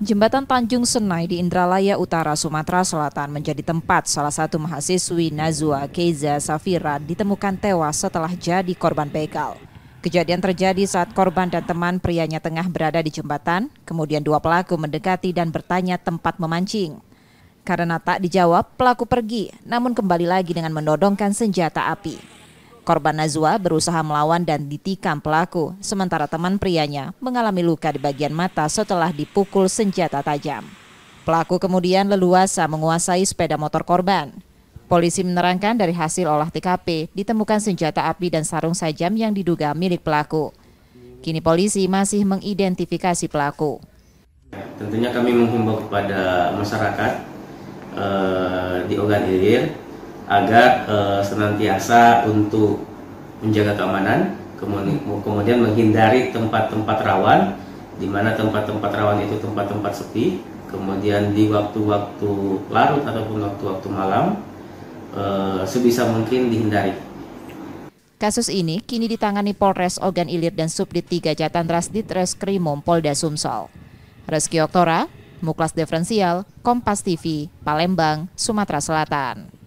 Jembatan Tanjung Senai di Indralaya Utara, Sumatera Selatan menjadi tempat salah satu mahasiswi Nazwa Keiza Safira ditemukan tewas setelah jadi korban begal. Kejadian terjadi saat korban dan teman prianya tengah berada di jembatan, kemudian dua pelaku mendekati dan bertanya tempat memancing. Karena tak dijawab, pelaku pergi, namun kembali lagi dengan menodongkan senjata api. Korban Nazwa berusaha melawan dan ditikam pelaku, sementara teman prianya mengalami luka di bagian mata setelah dipukul senjata tajam. Pelaku kemudian leluasa menguasai sepeda motor korban. Polisi menerangkan dari hasil olah TKP ditemukan senjata api dan sarung sajam yang diduga milik pelaku. Kini polisi masih mengidentifikasi pelaku. Tentunya kami menghimbau kepada masyarakat eh, di Ogan Ilir agar uh, senantiasa untuk menjaga keamanan kemudian menghindari tempat-tempat rawan di mana tempat-tempat rawan itu tempat-tempat sepi kemudian di waktu-waktu larut ataupun waktu-waktu malam e, sebisa mungkin dihindari. Kasus ini kini ditangani Polres Ogan Ilir dan Subdit 3 Jatan Rasdit Reskrimum Polda Sumsel. Reski Oktora, Muklas Diferensial, Kompas TV, Palembang, Sumatera Selatan.